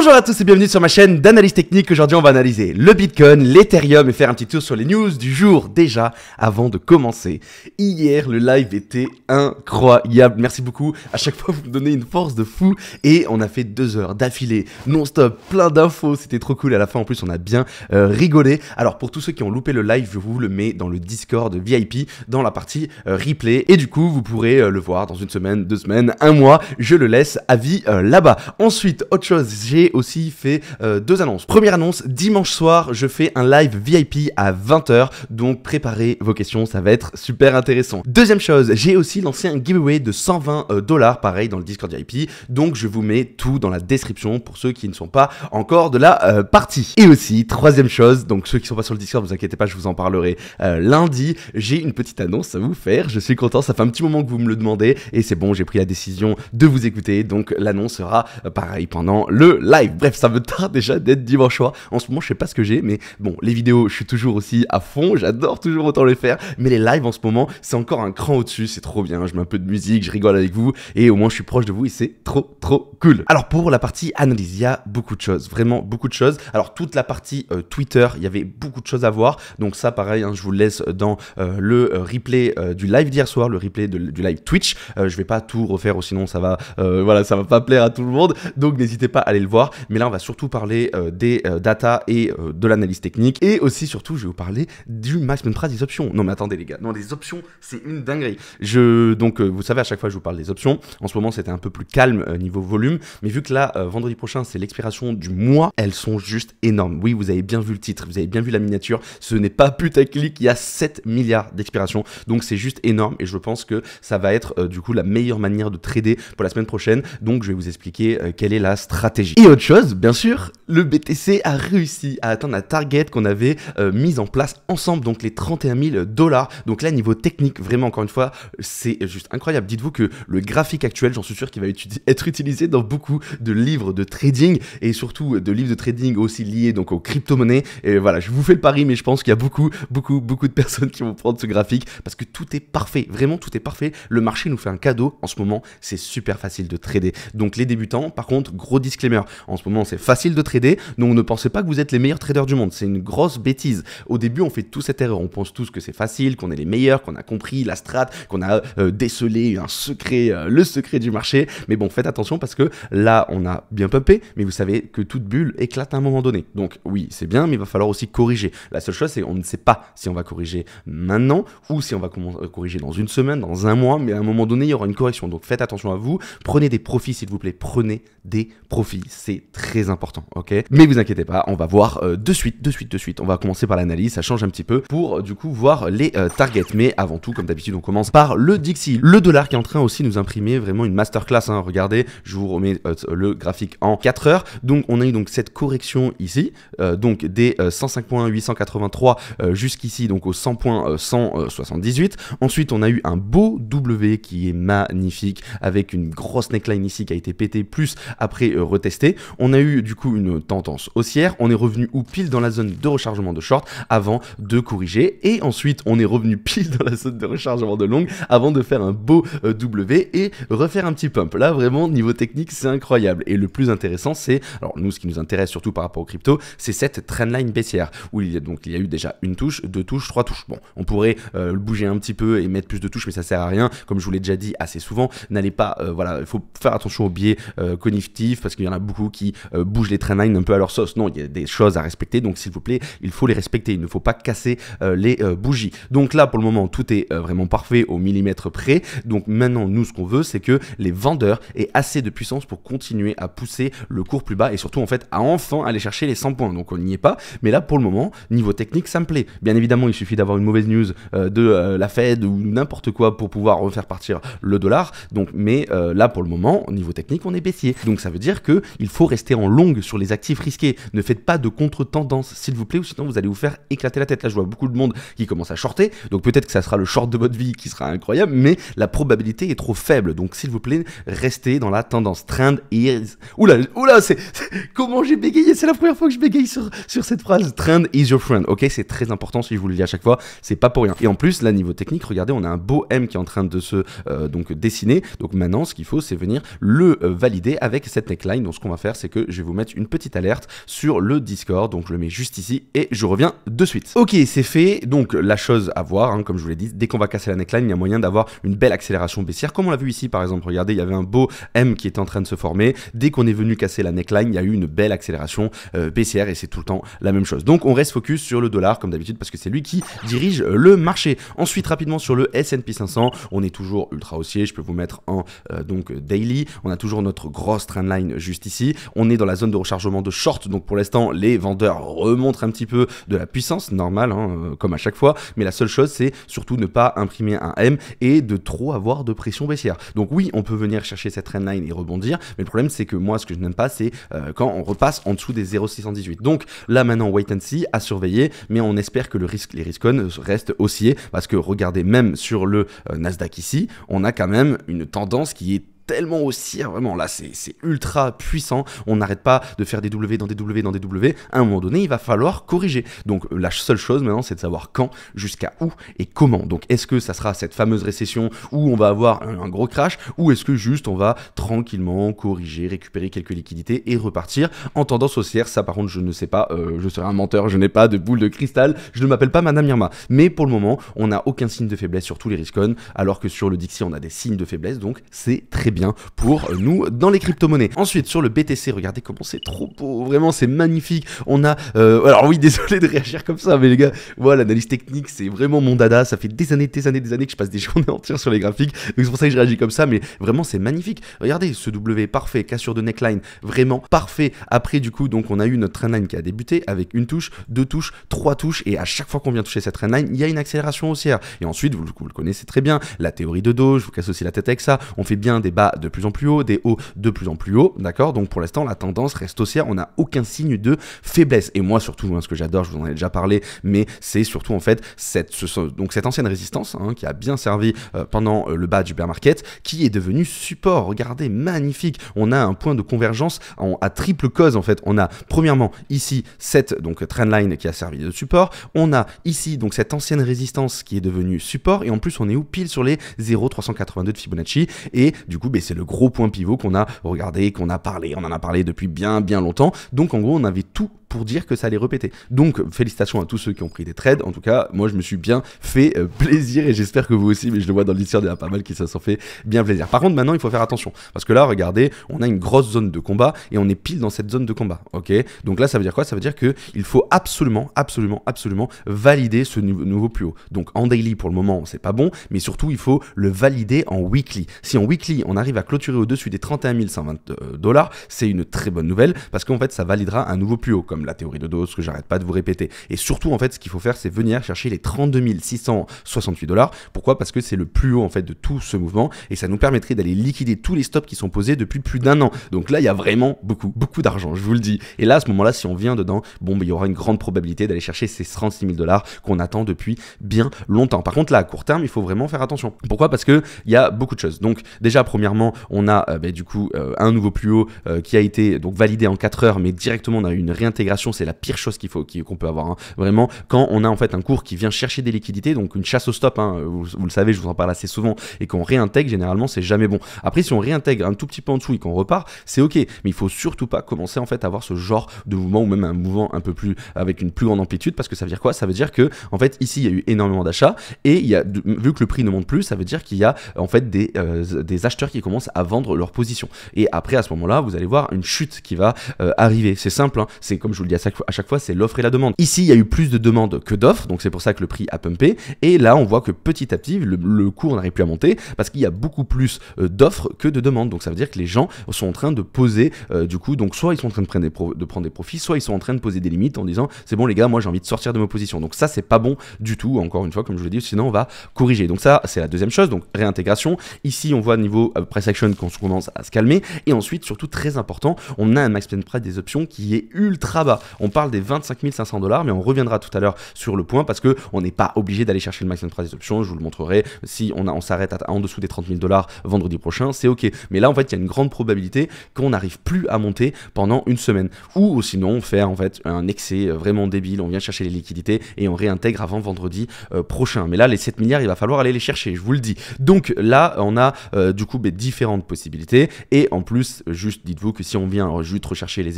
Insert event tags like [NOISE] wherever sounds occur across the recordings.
Bonjour à tous et bienvenue sur ma chaîne d'analyse technique. Aujourd'hui, on va analyser le Bitcoin, l'Ethereum et faire un petit tour sur les news du jour déjà avant de commencer. Hier, le live était incroyable. Merci beaucoup. À chaque fois, vous me donnez une force de fou et on a fait deux heures d'affilée non-stop, plein d'infos. C'était trop cool. À la fin, en plus, on a bien euh, rigolé. Alors, pour tous ceux qui ont loupé le live, je vous le mets dans le Discord VIP dans la partie euh, replay et du coup, vous pourrez euh, le voir dans une semaine, deux semaines, un mois. Je le laisse à vie là-bas. Ensuite, autre chose, j'ai aussi fait euh, deux annonces. Première annonce, dimanche soir, je fais un live VIP à 20h, donc préparez vos questions, ça va être super intéressant. Deuxième chose, j'ai aussi lancé un giveaway de 120 euh, dollars, pareil dans le Discord VIP, donc je vous mets tout dans la description pour ceux qui ne sont pas encore de la euh, partie. Et aussi, troisième chose, donc ceux qui sont pas sur le Discord, vous inquiétez pas, je vous en parlerai lundi. J'ai une petite annonce à vous faire, je suis content, ça fait un petit moment que vous me le demandez, et c'est bon, j'ai pris la décision de vous écouter, donc l'annonce sera pareil pendant le live. Bref, ça me tarde déjà d'être dimanche soir. En ce moment, je sais pas ce que j'ai, mais bon, les vidéos, je suis toujours aussi à fond. J'adore toujours autant les faire. Mais les lives en ce moment, c'est encore un cran au-dessus. C'est trop bien. Je mets un peu de musique, je rigole avec vous. Et au moins, je suis proche de vous et c'est trop, trop cool. Alors, pour la partie analyse, il y a beaucoup de choses. Vraiment beaucoup de choses. Alors, toute la partie euh, Twitter, il y avait beaucoup de choses à voir. Donc, ça, pareil, hein, je vous laisse dans euh, le euh, replay du live d'hier soir, le replay du live Twitch. je ne vais pas tout refaire, ou sinon ça va, voilà, ça va pas plaire à tout le monde. Donc, n'hésitez pas à aller le voir. Mais là, on va surtout parler euh, des euh, data et euh, de l'analyse technique. Et aussi, surtout, je vais vous parler du maximum price des options. Non, mais attendez, les gars. Non, les options, c'est une dinguerie. Je, donc, vous savez, à chaque fois, je vous parle des options. En ce moment, c'était un peu plus calme niveau volume. Mais vu que là, vendredi prochain, c'est l'expiration du mois, elles sont juste énormes. Oui, vous avez bien vu le titre, vous avez bien vu la miniature. Ce n'est pas putaclic. Il y a 7 milliards d'expiration. Donc, c'est juste énorme. Et je pense que ça va être, du coup, la meilleure manière de trader pour la semaine prochaine. Donc, je vais vous expliquer quelle est la stratégie. Et chose, bien sûr, le BTC a réussi à atteindre la target qu'on avait euh, mise en place ensemble, donc les 31 000 dollars. Donc là, niveau technique, vraiment, encore une fois, c'est juste incroyable. Dites-vous que le graphique actuel, j'en suis sûr qu'il va être utilisé dans beaucoup de livres de trading et surtout de livres de trading aussi liés donc aux crypto-monnaies. Et voilà, je vous fais le pari, mais je pense qu'il y a beaucoup, beaucoup, beaucoup de personnes qui vont prendre ce graphique parce que tout est parfait. Vraiment, tout est parfait. Le marché nous fait un cadeau en ce moment. C'est super facile de trader. Donc les débutants, par contre, gros disclaimer, en ce moment, c'est facile de trader, donc ne pensez pas que vous êtes les meilleurs traders du monde. C'est une grosse bêtise. Au début, on fait tous cette erreur. On pense tous que c'est facile, qu'on est les meilleurs, qu'on a compris la strat, qu'on a euh, décelé un secret, euh, le secret du marché. Mais bon, faites attention parce que là, on a bien pumpé, mais vous savez que toute bulle éclate à un moment donné. Donc oui, c'est bien, mais il va falloir aussi corriger. La seule chose, c'est on ne sait pas si on va corriger maintenant ou si on va euh, corriger dans une semaine, dans un mois, mais à un moment donné, il y aura une correction. Donc faites attention à vous. Prenez des profits, s'il vous plaît. Prenez des profits c'est très important, ok Mais vous inquiétez pas, on va voir euh, de suite, de suite, de suite. On va commencer par l'analyse, ça change un petit peu pour euh, du coup voir les euh, targets. Mais avant tout, comme d'habitude, on commence par le Dixie, le dollar qui est en train aussi de nous imprimer vraiment une masterclass. Hein. Regardez, je vous remets le graphique en 4 heures. Donc on a eu donc cette correction ici, donc des 105.883 jusqu'ici, donc au 100.178. Ensuite, on a eu un beau W qui est magnifique avec une grosse neckline ici qui a été pétée, plus après retestée on a eu du coup une tendance haussière, on est revenu ou pile dans la zone de rechargement de short avant de corriger, et ensuite on est revenu pile dans la zone de rechargement de long avant de faire un beau euh, W et refaire un petit pump. Là vraiment niveau technique c'est incroyable, et le plus intéressant c'est, alors nous ce qui nous intéresse surtout par rapport aux crypto, c'est cette trendline baissière, où il y a donc il y a eu déjà une touche, deux touches, trois touches. Bon, on pourrait euh, Le bouger un petit peu et mettre plus de touches, mais ça sert à rien, comme je vous l'ai déjà dit assez souvent, n'allez pas, euh, voilà, il faut faire attention aux biais cognitif parce qu'il y en a beaucoup qui euh, bougent les lines un peu à leur sauce. Non, il y a des choses à respecter, donc s'il vous plaît, il faut les respecter. Il ne faut pas casser euh, les euh, bougies. Donc là, pour le moment, tout est vraiment parfait au millimètre près. Donc maintenant, nous, ce qu'on veut, c'est que les vendeurs aient assez de puissance pour continuer à pousser le cours plus bas et surtout, en fait, à enfin aller chercher les 100 points. Donc on n'y est pas, mais là, pour le moment, niveau technique, ça me plaît. Bien évidemment, il suffit d'avoir une mauvaise news de la Fed ou n'importe quoi pour pouvoir refaire partir le dollar. Donc, mais là, pour le moment, niveau technique, on est baissier. Donc ça veut dire que il faut faut rester en longue sur les actifs risqués. Ne faites pas de contre-tendance, s'il vous plaît, ou sinon vous allez vous faire éclater la tête. Là, je vois beaucoup de monde qui commence à shorter, donc peut-être que ça sera le short de votre vie qui sera incroyable, mais la probabilité est trop faible. Donc, s'il vous plaît, restez dans la tendance. Trend is. Oula, oula, c'est. [LAUGHS] Comment j'ai bégayé C'est la première fois que je bégaye sur, sur cette phrase. Trend is your friend. Ok, c'est très important si je vous le dis à chaque fois. C'est pas pour rien. Et en plus, là, niveau technique, regardez, on a un beau M qui est en train de se euh, donc dessiner. Donc maintenant, ce qu'il faut, c'est venir le euh, valider avec cette neckline. Donc, ce qu'on va faire c'est que je vais vous mettre une petite alerte sur le Discord. Donc je le mets juste ici et je reviens de suite. Ok, c'est fait. Donc la chose à voir, hein, comme je vous l'ai dit, dès qu'on va casser la neckline, il y a moyen d'avoir une belle accélération baissière, comme on l'a vu ici par exemple. Regardez, il y avait un beau M qui était en train de se former. Dès qu'on est venu casser la neckline, il y a eu une belle accélération euh, baissière et c'est tout le temps la même chose. Donc on reste focus sur le dollar comme d'habitude parce que c'est lui qui dirige le marché. Ensuite rapidement sur le S&P 500, on est toujours ultra haussier. Je peux vous mettre en euh, donc daily. On a toujours notre grosse trendline juste ici. On est dans la zone de rechargement de short, donc pour l'instant, les vendeurs remontrent un petit peu de la puissance, normale, hein, euh, comme à chaque fois. Mais la seule chose, c'est surtout ne pas imprimer un M et de trop avoir de pression baissière. Donc oui, on peut venir chercher cette line et rebondir, mais le problème, c'est que moi, ce que je n'aime pas, c'est euh, quand on repasse en dessous des 0,618. Donc là, maintenant, wait and see, à surveiller, mais on espère que le risque, les risques reste restent haussiers parce que regardez, même sur le euh, Nasdaq ici, on a quand même une tendance qui est tellement au vraiment là c'est ultra puissant, on n'arrête pas de faire des W dans des W dans des W, à un moment donné il va falloir corriger. Donc euh, la seule chose maintenant c'est de savoir quand, jusqu'à où et comment. Donc est-ce que ça sera cette fameuse récession où on va avoir un, gros crash ou est-ce que juste on va tranquillement corriger, récupérer quelques liquidités et repartir en tendance haussière Ça par contre je ne sais pas, euh, je serai un menteur, je n'ai pas de boule de cristal, je ne m'appelle pas Madame Irma. Mais pour le moment on n'a aucun signe de faiblesse sur tous les risk on alors que sur le Dixie on a des signes de faiblesse donc c'est très bien pour nous dans les crypto-monnaies. Ensuite, sur le BTC, regardez comment c'est trop beau, vraiment c'est magnifique. On a, euh, alors oui, [LAUGHS] désolé de réagir comme ça, mais les gars, voilà, l'analyse technique, c'est vraiment mon dada. Ça fait des années, des années, des années que je passe des [LAUGHS] journées entières sur les graphiques, donc c'est pour ça que je réagis comme ça, mais vraiment c'est magnifique. Regardez ce W parfait, cassure de neckline, vraiment parfait. Après, du coup, donc on a eu notre trendline qui a débuté avec une touche, deux touches, trois touches, et à chaque fois qu'on vient toucher cette trendline, il y a une accélération haussière. Et ensuite, vous, le connaissez très bien, la théorie de dos. je vous casse aussi la tête avec ça. On fait bien des bas de plus en plus haut, des hauts de plus en plus haut, d'accord Donc pour l'instant, la tendance reste haussière, on n'a aucun signe de faiblesse. Et moi, surtout, hein, ce que j'adore, je vous en ai déjà parlé, mais c'est surtout en fait cette, donc cette ancienne résistance hein, qui a bien servi euh, pendant euh, le bas du bear market, qui est devenue support. Regardez, magnifique. On a un point de convergence à triple cause en fait. On a premièrement ici cette donc trendline qui a servi de support. On a ici donc cette ancienne résistance qui est devenue support et en plus on est où pile sur les 0,382 de Fibonacci et du coup c'est le gros point pivot qu'on a regardé, qu'on a parlé, on en a parlé depuis bien bien longtemps. Donc en gros, on avait tout pour dire que ça allait répéter. Donc, félicitations à tous ceux qui ont pris des trades. En tout cas, moi, je me suis bien fait euh, plaisir et j'espère que vous aussi, mais je le vois dans l'histoire, il y en a pas mal qui se sont fait bien plaisir. Par contre, maintenant, il faut faire attention parce que là, regardez, on a une grosse zone de combat et on est pile dans cette zone de combat. Ok Donc là, ça veut dire quoi Ça veut dire qu'il faut absolument, absolument, absolument valider ce nouveau plus haut. Donc en daily, pour le moment, c'est pas bon, mais surtout, il faut le valider en weekly. Si en weekly, on arrive à clôturer au-dessus des 31 120 euh, dollars, c'est une très bonne nouvelle parce qu'en fait, ça validera un nouveau plus haut la théorie de Dawes que j'arrête pas de vous répéter. Et surtout, en fait, ce qu'il faut faire, c'est venir chercher les 32 668 dollars. Pourquoi Parce que c'est le plus haut, en fait, de tout ce mouvement et ça nous permettrait d'aller liquider tous les stops qui sont posés depuis plus d'un an. Donc là, il y a vraiment beaucoup, beaucoup d'argent, je vous le dis. Et là, à ce moment-là, si on vient dedans, bon, ben, il y aura une grande probabilité d'aller chercher ces 36 000 dollars qu'on attend depuis bien longtemps. Par contre, là, à court terme, il faut vraiment faire attention. Pourquoi Parce que il y a beaucoup de choses. Donc, déjà, premièrement, on a euh, ben, du coup euh, un nouveau plus haut euh, qui a été donc validé en 4 heures, mais directement on a eu une réintégration c'est la pire chose qu'il faut qu'on peut avoir. Hein. Vraiment, quand on a en fait un cours qui vient chercher des liquidités, donc une chasse au stop, hein, vous, le savez, je vous en parle assez souvent, et qu'on réintègre, généralement, c'est jamais bon. Après, si on réintègre un tout petit peu en dessous et qu'on repart, c'est ok, mais il faut surtout pas commencer en fait à avoir ce genre de mouvement ou même un mouvement un peu plus avec une plus grande amplitude, parce que ça veut dire quoi Ça veut dire que en fait ici il y a eu énormément d'achats et il y a vu que le prix ne monte plus, ça veut dire qu'il y a en fait euh, des, acheteurs qui commencent à vendre leur position. Et après à ce moment-là, vous allez voir une chute qui va euh, arriver. C'est simple, hein. c'est comme je je vous le dis à chaque, fois, c'est l'offre et la demande. Ici, il y a eu plus de demandes que d'offres, donc c'est pour ça que le prix a pumpé. Et là, on voit que petit à petit, le, cours n'arrive plus à monter parce qu'il y a beaucoup plus euh, d'offres que de demandes. Donc ça veut dire que les gens sont en train de poser, euh, du coup, donc soit ils sont en train de prendre, des de prendre des profits, soit ils sont en train de poser des limites en disant c'est bon les gars, moi j'ai envie de sortir de ma position. Donc ça, c'est pas bon du tout, encore une fois, comme je vous l'ai dit, sinon on va corriger. Donc ça, c'est la deuxième chose, donc réintégration. Ici, on voit niveau press euh, price action qu'on commence à se calmer. Et ensuite, surtout très important, on a un max price des options qui est ultra bah, on parle des 25 500 dollars, mais on reviendra tout à l'heure sur le point parce que on n'est pas obligé d'aller chercher le maximum de price option. Je vous le montrerai. Si on, a, on s'arrête en dessous des 30 000 dollars vendredi prochain, c'est ok. Mais là, en fait, il y a une grande probabilité qu'on n'arrive plus à monter pendant une semaine. Ou sinon, fait en fait un excès euh, vraiment débile. On vient chercher les liquidités et on réintègre avant vendredi euh, prochain. Mais là, les 7 milliards, il va falloir aller les chercher. Je vous le dis. Donc là, on a euh, du coup ben, différentes possibilités. Et en plus, juste dites-vous que si on vient juste rechercher les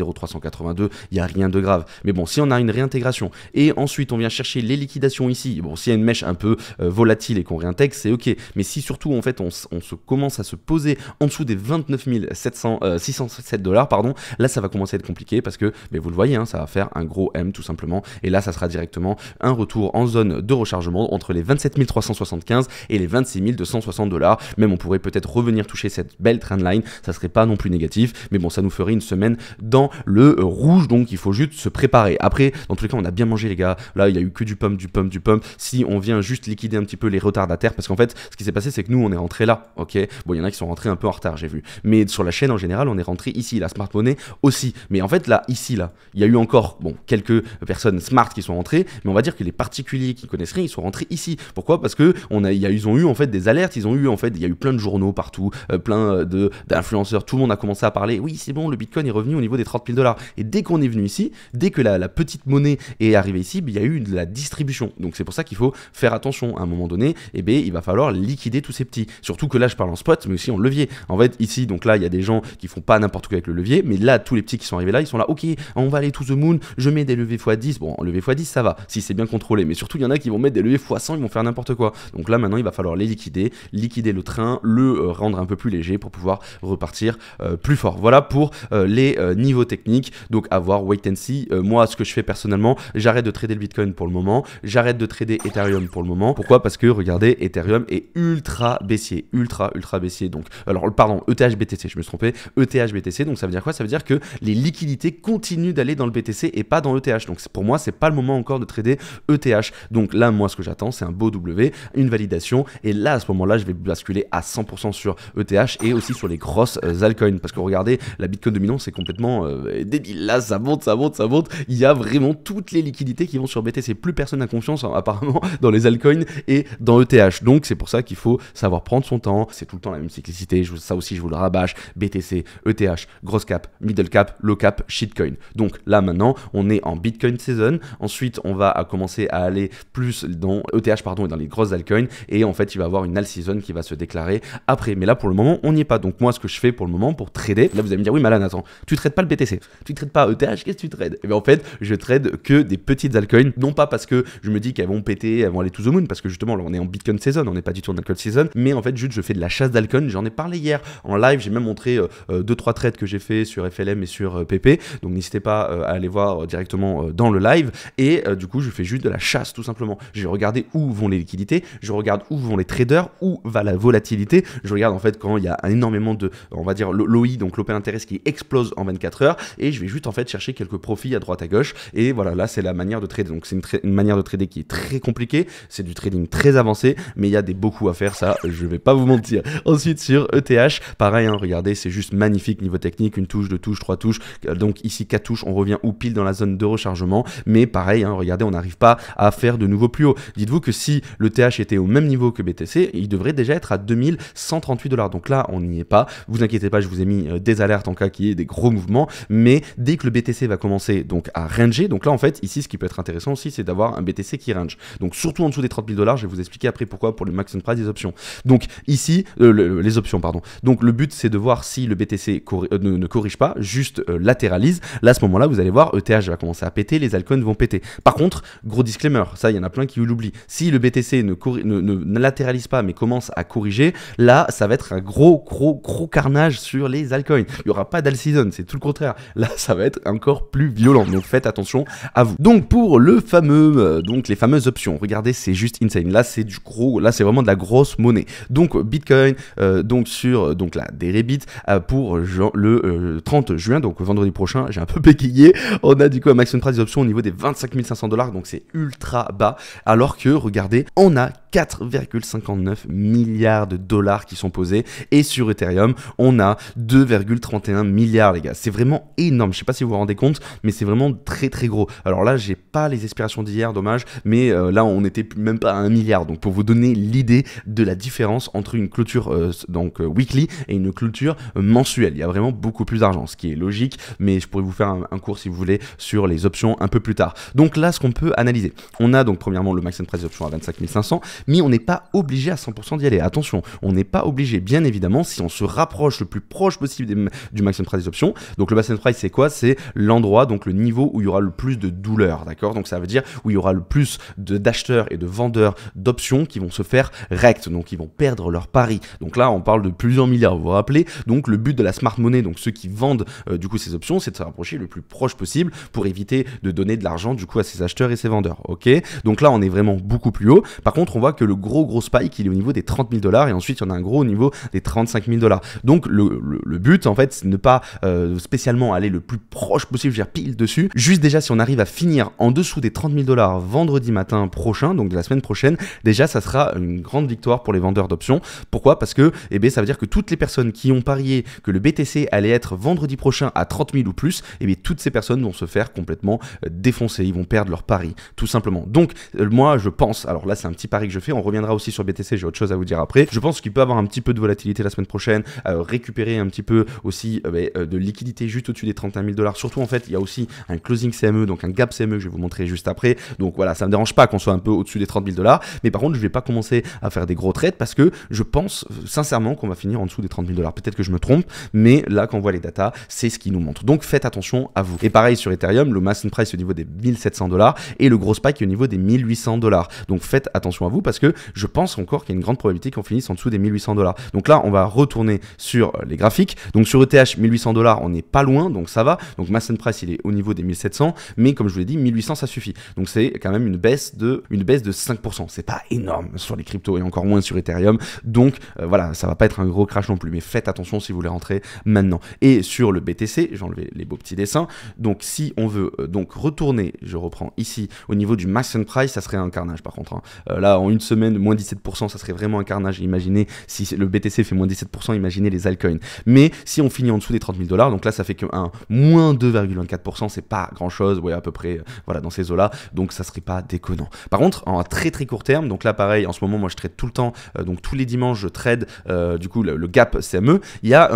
0,382, il n'y a rien de grave. Mais bon, si on a une réintégration et ensuite on vient chercher les liquidations ici, bon, s'il y a une mèche un peu euh, volatile et qu'on réintègre, c'est ok. Mais si surtout, en fait, on, se commence à se poser en dessous des 29 607 euh, dollars, pardon, là, ça va commencer à être compliqué parce que, mais vous le voyez, hein, ça va faire un gros M tout simplement. Et là, ça sera directement un retour en zone de rechargement entre les 27 375 et les 26 260 dollars. Même on pourrait peut-être revenir toucher cette belle trendline, ça serait pas non plus négatif, mais bon, ça nous ferait une semaine dans le rouge, donc il faut juste se préparer. Après, dans tous les cas, on a bien mangé, les gars. Là, il y a eu que du pomme, du pomme, du pomme. Si on vient juste liquider un petit peu les retardataires, parce qu'en fait, ce qui s'est passé, c'est que nous, on est rentrés là, ok Bon, il y en a qui sont rentrés un peu en retard, j'ai vu. Mais sur la chaîne, en général, on est rentré ici. La smart money aussi. Mais en fait, là, ici, là, il y a eu encore, bon, quelques personnes smart qui sont rentrées, mais on va dire que les particuliers qui connaissent rien, ils sont rentrés ici. Pourquoi Parce que on a, ils ont eu en fait des alertes, ils ont eu en fait, il y a eu plein de journaux partout, euh, plein euh, d'influenceurs, tout le monde a commencé à parler. Oui, c'est bon, le Bitcoin est revenu au niveau des 30 000 dollars. Et dès qu'on est venu ici, dès que la, petite monnaie est arrivée ici, il y a eu de la distribution. Donc c'est pour ça qu'il faut faire attention. À un moment donné, et eh bien, il va falloir liquider tous ces petits. Surtout que là, je parle en spot, mais aussi en levier. En fait, ici, donc là, il y a des gens qui font pas n'importe quoi avec le levier, mais là, tous les petits qui sont arrivés là, ils sont là, ok, on va aller to the moon, je mets des levées x10. Bon, en levée x10, ça va, si c'est bien contrôlé. Mais surtout, il y en a qui vont mettre des levées x100, ils vont faire n'importe quoi. Donc là, maintenant, il va falloir les liquider, liquider le train, le euh, rendre un peu plus léger pour pouvoir repartir euh, plus fort. Voilà pour euh, les niveaux techniques. Donc, avoir weight wait euh, moi, ce que je fais personnellement, j'arrête de trader le Bitcoin pour le moment, j'arrête de trader Ethereum pour le moment. Pourquoi Parce que regardez, Ethereum est ultra baissier, ultra ultra baissier. Donc, alors pardon, ETH BTC, je me suis trompé, ETH BTC. Donc ça veut dire quoi Ça veut dire que les liquidités continuent d'aller dans le BTC et pas dans ETH. Donc pour moi, c'est pas le moment encore de trader ETH. Donc là, moi, ce que j'attends, c'est un beau W, une validation. Et là, à ce moment-là, je vais basculer à 100% sur ETH et aussi sur les grosses euh, altcoins. Parce que regardez, la Bitcoin dominance, c'est complètement euh, débile. Là, ça monte, ça monte, ça monte. Il y a vraiment toutes les liquidités qui vont sur BTC. Plus personne n'a confiance, hein, apparemment, [LAUGHS] dans les altcoins et dans ETH. Donc, c'est pour ça qu'il faut savoir prendre son temps. C'est tout le temps la même cyclicité. ça aussi, je vous le rabâche. BTC, ETH, grosse cap, middle cap, low cap, shitcoin. Donc, là, maintenant, on est en Bitcoin season. Ensuite, on va commencer à aller plus dans ETH, pardon, et dans les grosses altcoins. Et en fait, il va y avoir une alt season qui va se déclarer après. Mais là, pour le moment, on n'y est pas. Donc, moi, ce que je fais pour le moment, pour trader, là, vous allez me dire, oui, là attends, tu traites pas le BTC, tu traites pas ETH, qu'est-ce tu Et eh ben, en fait, je trade que des petites altcoins, non pas parce que je me dis qu'elles vont péter, elles vont aller tout au moon, parce que justement là on est en Bitcoin season, on n'est pas du tout en altcoin season, mais en fait juste je fais de la chasse d'alcool, j'en ai parlé hier en live, j'ai même montré euh, euh, deux trois trades que j'ai fait sur FLM et sur PP, euh, donc n'hésitez pas à aller voir directement dans le live, et du coup je fais juste de la chasse tout simplement. J'ai regardé où vont les liquidités, je regarde où vont les traders, où va la volatilité, je regarde en fait quand il y a énormément de, on va dire l'OI, donc l'open interest qui explose en 24 heures, et je vais juste en fait chercher quelques profit à droite à gauche. Et voilà, là, c'est la manière de trader. Donc, c'est une, manière de trader qui est très compliquée. C'est du trading très avancé, mais il y a des beaucoup à faire. Ça, je vais pas vous mentir. [LAUGHS] Ensuite, sur ETH, pareil, hein, regardez, c'est juste magnifique niveau technique. Une touche, deux touches, trois touches. Euh, donc, ici, quatre touches, on revient ou pile dans la zone de rechargement. Mais pareil, hein, regardez, on n'arrive pas à faire de nouveau plus haut. Dites-vous que si le TH était au même niveau que BTC, il devrait déjà être à 2138 dollars. Donc là, on n'y est pas. Vous inquiétez pas, je vous ai mis euh, des alertes en cas qu'il y ait des gros mouvements. Mais dès que le BTC va commencer donc à ranger. Donc là, en fait, ici, ce qui peut être intéressant aussi, c'est d'avoir un BTC qui range. Donc surtout en dessous des 30 000 dollars, je vais vous expliquer après pourquoi pour le maximum price des options. Donc ici, euh, les options, pardon. Donc le but, c'est de voir si le BTC euh, ne, corrige pas, juste euh, latéralise. Là, à ce moment-là, vous allez voir, ETH va commencer à péter, les altcoins vont péter. Par contre, gros disclaimer, ça, il y en a plein qui l'oublient. Si le BTC ne, ne, ne, latéralise pas, mais commence à corriger, là, ça va être un gros, gros, gros carnage sur les altcoins. Il n'y aura pas d'all season, c'est tout le contraire. Là, ça va être encore plus violent, Donc faites attention à vous. Donc pour le fameux, euh, donc les fameuses options. Regardez, c'est juste insane. Là, c'est du gros, là, c'est vraiment de la grosse monnaie. Donc Bitcoin, euh, donc sur euh, donc la des euh, pour le 30 juin, donc vendredi prochain. J'ai un peu [LAUGHS] béquillé. On a du coup un maximum price des options au niveau des 25 500 dollars. Donc c'est ultra bas. Alors que regardez, on a 4,59 milliards de dollars qui sont posés et sur Ethereum, on a 2,31 milliards les gars. C'est vraiment énorme. Je sais pas si vous vous rendez compte, mais c'est vraiment très très gros. Alors là, j'ai pas les expirations d'hier, dommage, mais euh, là, on n'était même pas à un milliard. Donc pour vous donner l'idée de la différence entre une clôture euh, donc euh, weekly et une clôture mensuelle, il y a vraiment beaucoup plus d'argent, ce qui est logique, mais je pourrais vous faire un, cours si vous voulez sur les options un peu plus tard. Donc là, ce qu'on peut analyser, on a donc premièrement le maximum price price options à 25 500, mais on n'est pas obligé à 100% d'y aller. Attention, on n'est pas obligé, bien évidemment, si on se rapproche le plus proche possible du maximum price price options Donc le maximum price, c'est quoi C'est l'endroit donc le niveau où il y aura le plus de douleur, d'accord Donc ça veut dire où il y aura le plus d'acheteurs et de vendeurs d'options qui vont se faire rect, donc ils vont perdre leur pari. Donc là, on parle de plusieurs milliards, vous vous rappelez Donc le but de la smart money, donc ceux qui vendent euh, du coup ces options, c'est de se rapprocher le plus proche possible pour éviter de donner de l'argent du coup à ces acheteurs et ces vendeurs, ok Donc là, on est vraiment beaucoup plus haut. Par contre, on voit que le gros gros spike, il est au niveau des 30 000 dollars et ensuite il y en a un gros au niveau des 35 000 dollars. Donc le, but, en fait, c'est ne pas euh, spécialement aller le plus proche possible pile dessus. Juste déjà, si on arrive à finir en dessous des 30 000 dollars vendredi matin prochain, donc de la semaine prochaine, déjà, ça sera une grande victoire pour les vendeurs d'options. Pourquoi Parce que et eh bien, ça veut dire que toutes les personnes qui ont parié que le BTC allait être vendredi prochain à 30 000 ou plus, et eh bien, toutes ces personnes vont se faire complètement euh, défoncer. Ils vont perdre leur pari, tout simplement. Donc, euh, moi, je pense, alors là, c'est un petit pari que je fais. On reviendra aussi sur BTC, j'ai autre chose à vous dire après. Je pense qu'il peut avoir un petit peu de volatilité la semaine prochaine, euh, récupérer un petit peu aussi ben, de liquidité juste au-dessus des 31 000 dollars, surtout en fait il y a aussi un closing CME, donc un gap CME je vais vous montrer juste après. Donc voilà, ça ne me dérange pas qu'on soit un peu au-dessus des 30 000 dollars. Mais par contre, je ne vais pas commencer à faire des gros trades parce que je pense euh, sincèrement qu'on va finir en dessous des 30 000 dollars. Peut-être que je me trompe, mais là, quand on voit les datas, c'est ce qui nous montre. Donc faites attention à vous. Et pareil sur Ethereum, le mass price au niveau des 1700 dollars et le gros spike au niveau des 1800 dollars. Donc faites attention à vous parce que je pense encore qu'il y a une grande probabilité qu'on finisse en dessous des 1800 dollars. Donc là, on va retourner sur euh, les graphiques. Donc sur ETH, 1800 dollars, on n'est pas loin, donc ça va. Donc mass price s'il il est au niveau des 1700, mais comme je vous l'ai dit, 1800 ça suffit. Donc c'est quand même une baisse de, une baisse de 5%. C'est pas énorme sur les cryptos et encore moins sur Ethereum. Donc euh, voilà, ça va pas être un gros crash non plus, mais faites attention si vous voulez rentrer maintenant. Et sur le BTC, j'ai enlevé les beaux petits dessins. Donc si on veut euh, donc retourner, je reprends ici au niveau du maximum price, ça serait un carnage par contre. Hein. Euh, là en une semaine moins 17%, ça serait vraiment un carnage. Imaginez si le BTC fait moins 17%, imaginez les altcoins. Mais si on finit en dessous des 30 000 dollars, donc là ça fait que un moins 2,1 24%, c'est pas grand chose, ouais, à peu près, euh, voilà, dans ces eaux-là, donc ça serait pas déconnant. Par contre, en très très court terme, donc là, pareil, en ce moment, moi, je trade tout le temps, euh, donc tous les dimanches, je trade, euh, du coup, le, gap CME, il y a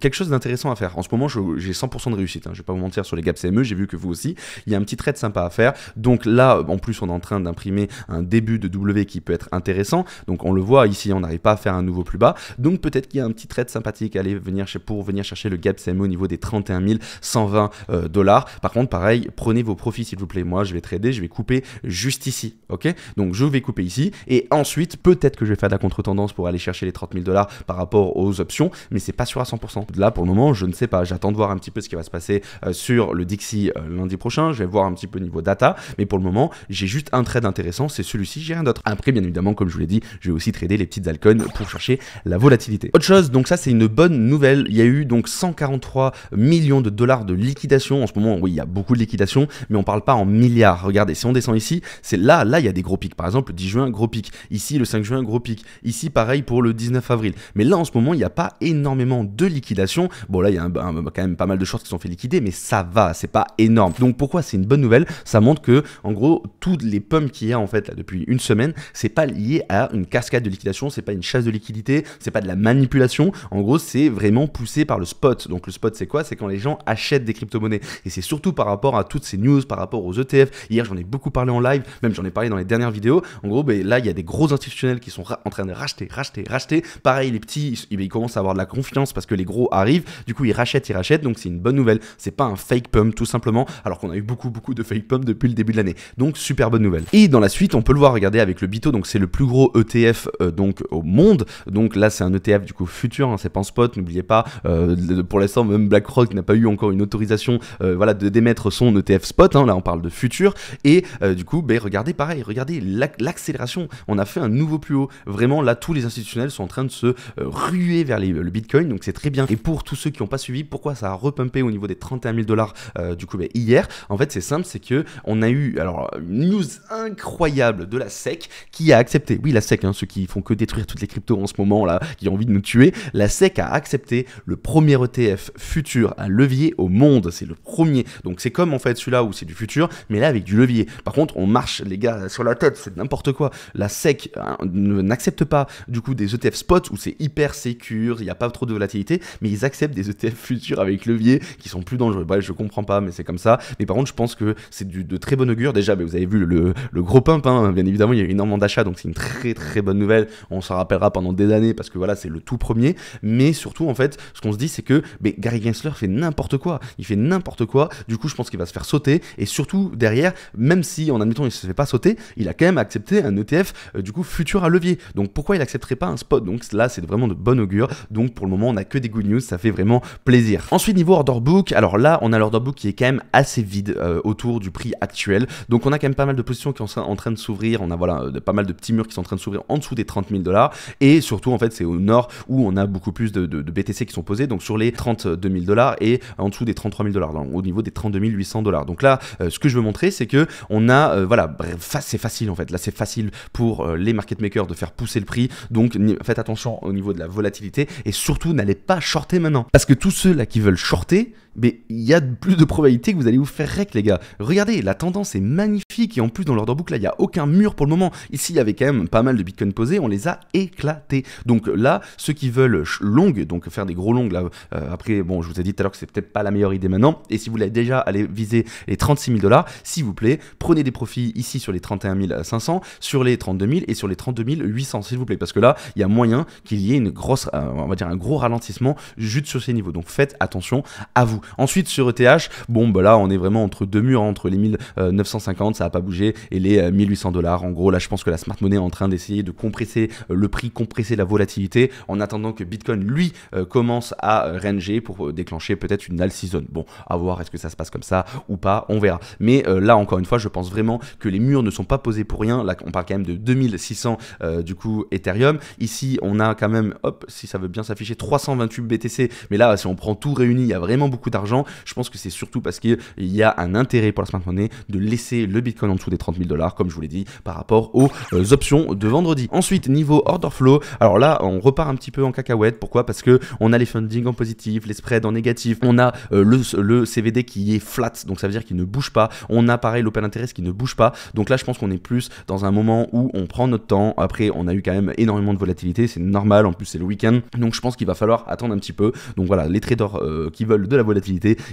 quelque chose d'intéressant à faire. En ce moment, j'ai 100% de réussite, hein, je vais pas vous mentir sur les gaps CME, j'ai vu que vous aussi, il y a un petit trade sympa à faire, donc là, en plus, on est en train d'imprimer un début de W qui peut être intéressant, donc on le voit ici, on n'arrive pas à faire un nouveau plus bas, donc peut-être qu'il y a un petit trade sympathique à aller venir pour venir chercher le gap CME au niveau des 31 120 euh, dollars. Par contre, pareil, prenez vos profits s'il vous plaît. Moi, je vais trader, je vais couper juste ici, ok Donc, je vais couper ici et ensuite, peut-être que je vais faire de la contre-tendance pour aller chercher les 30 000 dollars par rapport aux options, mais c'est pas sûr à 100%. Là, pour le moment, je ne sais pas. J'attends de voir un petit peu ce qui va se passer euh, sur le Dixie euh, lundi prochain. Je vais voir un petit peu niveau data, mais pour le moment, j'ai juste un trade intéressant, c'est celui-ci, j'ai rien d'autre. Après, bien évidemment, comme je vous l'ai dit, je vais aussi trader les petites altcoins pour chercher la volatilité. Autre chose, donc ça, c'est une bonne nouvelle. Il y a eu donc 143 millions de dollars de liquidation en ce moment, oui, il y a beaucoup de liquidation, mais on parle pas en milliards. Regardez, si on descend ici, c'est là, là, il y a des gros pics. Par exemple, le 10 juin, gros pic. Ici, le 5 juin, gros pic. Ici, pareil pour le 19 avril. Mais là, en ce moment, il n'y a pas énormément de liquidations. Bon, là, il y a quand même pas mal de shorts qui sont fait liquider, mais ça va, c'est pas énorme. Donc, pourquoi c'est une bonne nouvelle Ça montre que, en gros, toutes les pommes qu'il y a, en fait, depuis une semaine, c'est pas lié à une cascade de liquidation, c'est pas une chasse de liquidité, c'est pas de la manipulation. En gros, c'est vraiment poussé par le spot. Donc, le spot, c'est quoi C'est quand les gens achètent des crypto et c'est surtout par rapport à toutes ces news, par rapport aux ETF. Hier, j'en ai beaucoup parlé en live, même j'en ai parlé dans les dernières vidéos. En gros, ben, là, il y a des gros institutionnels qui sont en train de racheter, racheter, racheter. Pareil, les petits, ils, commencent à avoir de la confiance parce que les gros arrivent. Du coup, ils rachètent, ils rachètent. Donc, c'est une bonne nouvelle. C'est pas un fake pump, tout simplement, alors qu'on a eu beaucoup, beaucoup de fake pump depuis le début de l'année. Donc, super bonne nouvelle. Et dans la suite, on peut le voir, regardez, avec le Bito. Donc, c'est le plus gros ETF euh, donc au monde. Donc, là, c'est un ETF du coup futur, hein, c'est pas spot. N'oubliez pas, euh, pour l'instant, même BlackRock n'a pas eu encore une autorisation euh, voilà de d'émettre son ETF spot, hein, là on parle de futur, et euh, du coup, ben, regardez pareil, regardez l'accélération, on a fait un nouveau plus haut, vraiment là tous les institutionnels sont en train de se euh, ruer vers le Bitcoin, donc c'est très bien. Et pour tous ceux qui n'ont pas suivi, pourquoi ça a repumpé au niveau des 31 000 dollars du coup ben, hier En fait, c'est simple, c'est que on a eu alors une news incroyable de la SEC qui a accepté. Oui, la SEC, hein, ceux qui font que détruire toutes les cryptos en ce moment là, qui ont envie de nous tuer, la SEC a accepté le premier ETF futur à levier au monde. C'est le premier. Donc c'est comme en fait celui-là où c'est du futur, mais là avec du levier. Par contre, on marche les gars sur la tête, c'est n'importe quoi. La SEC hein, n'accepte pas du coup des ETF spot où c'est hyper sécure, il n'y a pas trop de volatilité, mais ils acceptent des ETF futurs avec levier qui sont plus dangereux. Bref, je comprends pas, mais c'est comme ça. Mais par contre, je pense que c'est de très bon augure. Déjà, mais vous avez vu le, gros pump, hein. bien évidemment, il y a eu énormément d'achat, donc c'est une très très bonne nouvelle. On s'en rappellera pendant des années parce que voilà, c'est le tout premier. Mais surtout, en fait, ce qu'on se dit, c'est que mais Gary Gensler fait n'importe quoi. Il fait n'importe quoi. Du coup, je pense qu'il va se faire sauter. Et surtout, derrière, même si en admettant il se fait pas sauter, il a quand même accepté un ETF euh, du coup futur à levier. Donc pourquoi il accepterait pas un spot Donc là, c'est vraiment de bon augure. Donc pour le moment, on a que des good news. Ça fait vraiment plaisir. Ensuite, niveau order book, alors là, on a l'order book qui est quand même assez vide euh, autour du prix actuel. Donc on a quand même pas mal de positions qui sont en train de s'ouvrir. On a voilà euh, pas mal de petits murs qui sont en train de s'ouvrir en dessous des 30 000 dollars. Et surtout, en fait, c'est au nord où on a beaucoup plus de, BTC qui sont posés. Donc sur les 32 000 dollars et en dessous des 33 000 au niveau des 32 800 dollars. Donc là, euh, ce que je veux montrer, c'est que on a, euh, voilà bref c'est facile en fait. Là, c'est facile pour euh, les market makers de faire pousser le prix. Donc faites attention au niveau de la volatilité et surtout n'allez pas shorter maintenant, parce que tous ceux là qui veulent shorter mais il y a plus de probabilité que vous allez vous faire rec, les gars. Regardez, la tendance est magnifique et en plus, dans l'orderbook book, là, il n'y a aucun mur pour le moment. Ici, il y avait quand même pas mal de bitcoin posés, on les a éclatés. Donc là, ceux qui veulent longues, donc faire des gros longues, là, euh, après, bon, je vous ai dit tout à l'heure que c'est peut-être pas la meilleure idée maintenant. Et si vous voulez déjà aller viser les 36 000 dollars, s'il vous plaît, prenez des profits ici sur les 31 500, sur les 32 000 et sur les 32 800, s'il vous plaît, parce que là, il y a moyen qu'il y ait une grosse, euh, on va dire un gros ralentissement juste sur ces niveaux. Donc faites attention à vous. Ensuite, sur ETH, bon, bah là, on est vraiment entre deux murs, hein, entre les 1950, ça n'a pas bougé, et les 1800 euh, dollars. En gros, là, je pense que la smart money est en train d'essayer de compresser euh, le prix, compresser la volatilité, en attendant que Bitcoin, lui, euh, commence à ranger pour déclencher peut-être une all season. Bon, à voir, est-ce que ça se passe comme ça ou pas, on verra. Mais là, encore une fois, je pense vraiment que les murs ne sont pas posés pour rien. Là, on parle quand même de 2600 du coup Ethereum. Ici, on a quand même, hop, si ça veut bien s'afficher, 328 BTC. Mais là, si on prend tout réuni, il y a vraiment beaucoup d'argent je pense que c'est surtout parce qu'il y a un intérêt pour la smart money de laisser le Bitcoin en dessous des 30 000 dollars, comme je vous l'ai dit, par rapport aux euh, options de vendredi. Ensuite, niveau order flow, alors là, on repart un petit peu en cacahuète. Pourquoi Parce que on a les funding en positif, les spreads en négatif, on a euh, le, CVD qui est flat, donc ça veut dire qu'il ne bouge pas. On a pareil l'open interest qui ne bouge pas. Donc là, je pense qu'on est plus dans un moment où on prend notre temps. Après, on a eu quand même énormément de volatilité, c'est normal. En plus, c'est le week-end, donc je pense qu'il va falloir attendre un petit peu. Donc voilà, les traders euh, qui veulent de la volatilité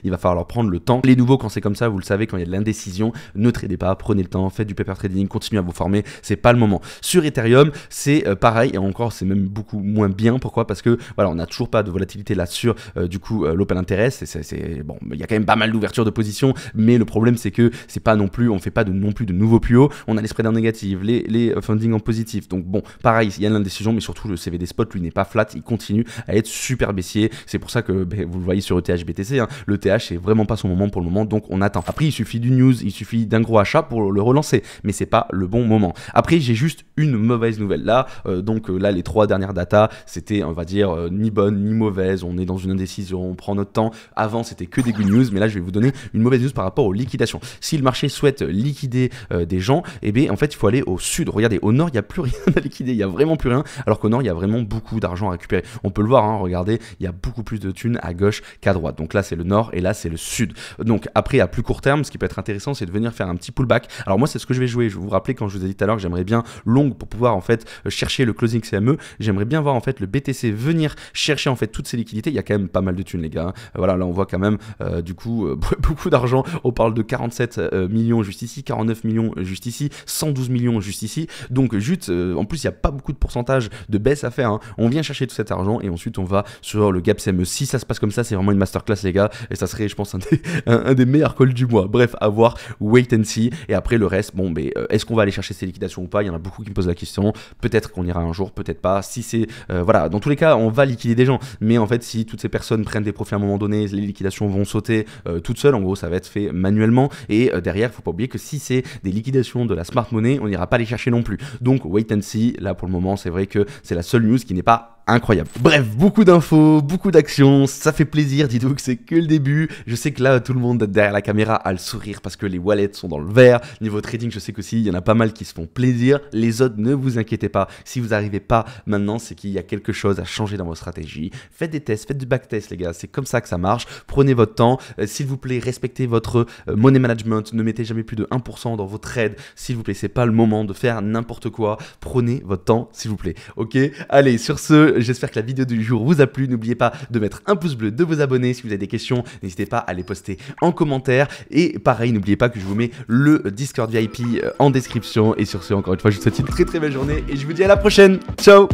il va falloir prendre le temps. Les nouveaux, quand c'est comme ça, vous le savez, quand il y a de l'indécision, ne tradez pas, prenez le temps, faites du paper trading, continuez à vous former, c'est pas le moment. Sur Ethereum, c'est euh, pareil, et encore, c'est même beaucoup moins bien. Pourquoi Parce que voilà, on n'a toujours pas de volatilité là sur euh, du coup euh, l'open interest. C'est bon, il y a quand même pas mal d'ouverture de position, mais le problème c'est que c'est pas non plus, on fait pas non plus de nouveaux plus hauts. On a les spreads en négatif, les, funding en positif. Donc bon, pareil, il y a de l'indécision, mais surtout le CVD spot lui n'est pas flat, il continue à être super baissier. C'est pour ça que ben, vous le voyez sur ETHBTC, hein, Hein. Le TH, c'est vraiment pas son moment pour le moment, donc on attend. Après, il suffit d'une news, il suffit d'un gros achat pour le relancer, mais c'est pas le bon moment. Après, j'ai juste une mauvaise nouvelle là. Euh, donc euh, là, les trois dernières datas, c'était, on va dire, euh, ni bonne ni mauvaise. On est dans une indécision, on prend notre temps. Avant, c'était que des good news, mais là, je vais vous donner une mauvaise news par rapport aux liquidations. Si le marché souhaite liquider des gens, eh bien, en fait, il faut aller au sud. Regardez, au nord, il n'y a plus rien [LAUGHS] à liquider, il n'y a vraiment plus rien, alors qu'au nord, il y a vraiment beaucoup d'argent à récupérer. On peut le voir, hein, regardez, il y a beaucoup plus de thunes à gauche qu'à droite. Donc là, c'est le nord et là c'est le sud. Donc après à plus court terme, ce qui peut être intéressant c'est de venir faire un petit pullback. Alors moi c'est ce que je vais jouer. Je vous rappelle quand je vous ai dit tout à l'heure que j'aimerais bien long pour pouvoir en fait euh, chercher le closing CME. J'aimerais bien voir en fait le BTC venir chercher en fait toutes ces liquidités. Il y a quand même pas mal de thunes les gars. Hein. Euh, voilà là on voit quand même euh, du coup [LAUGHS] beaucoup d'argent. On parle de 47 millions juste ici, 49 millions juste ici, 112 millions juste ici. Donc juste en plus il n'y a pas beaucoup de pourcentage de baisse à faire. Hein. On vient chercher tout cet argent et ensuite on va sur le gap CME. Si ça se passe comme ça c'est vraiment une masterclass et ça serait, je pense, [LAUGHS] un des, meilleurs calls du mois. Bref, à voir, wait and see. Et après, le reste, bon, mais euh, est-ce qu'on va aller chercher ces liquidations ou pas Il y en a beaucoup qui me posent la question. Peut-être qu'on ira un jour, peut-être pas. Si c'est. Euh, voilà, dans tous les cas, on va liquider des gens. Mais en fait, si toutes ces personnes prennent des profits à un moment donné, les liquidations vont sauter euh, toutes seules. En gros, ça va être fait manuellement. Et derrière, faut pas oublier que si c'est des liquidations de la smart money, on n'ira pas les chercher non plus. Donc, wait and see. Là, pour le moment, c'est vrai que c'est la seule news qui n'est pas incroyable. Bref, beaucoup d'infos, beaucoup d'actions, ça fait plaisir, dites-vous que c'est que le début. Je sais que là tout le monde derrière la caméra a le sourire parce que les wallets sont dans le vert. Niveau trading, je sais que qu'aussi il y en a pas mal qui se font plaisir. Les autres, ne vous inquiétez pas. Si vous n'arrivez pas maintenant, c'est qu'il y a quelque chose à changer dans vos stratégies. Faites des tests, faites du backtest les gars, c'est comme ça que ça marche. Prenez votre temps, euh, s'il vous plaît, respectez votre euh, money management, ne mettez jamais plus de 1% dans vos trades. S'il vous plaît, c'est pas le moment de faire n'importe quoi. Prenez votre temps, s'il vous plaît. OK Allez, sur ce, J'espère que la vidéo du jour vous a plu. N'oubliez pas de mettre un pouce bleu, de vous abonner. Si vous avez des questions, n'hésitez pas à les poster en commentaire. Et pareil, n'oubliez pas que je vous mets le Discord VIP euh, en description. Et sur ce, encore une fois, je vous souhaite une très très belle journée et je vous dis à la prochaine. Ciao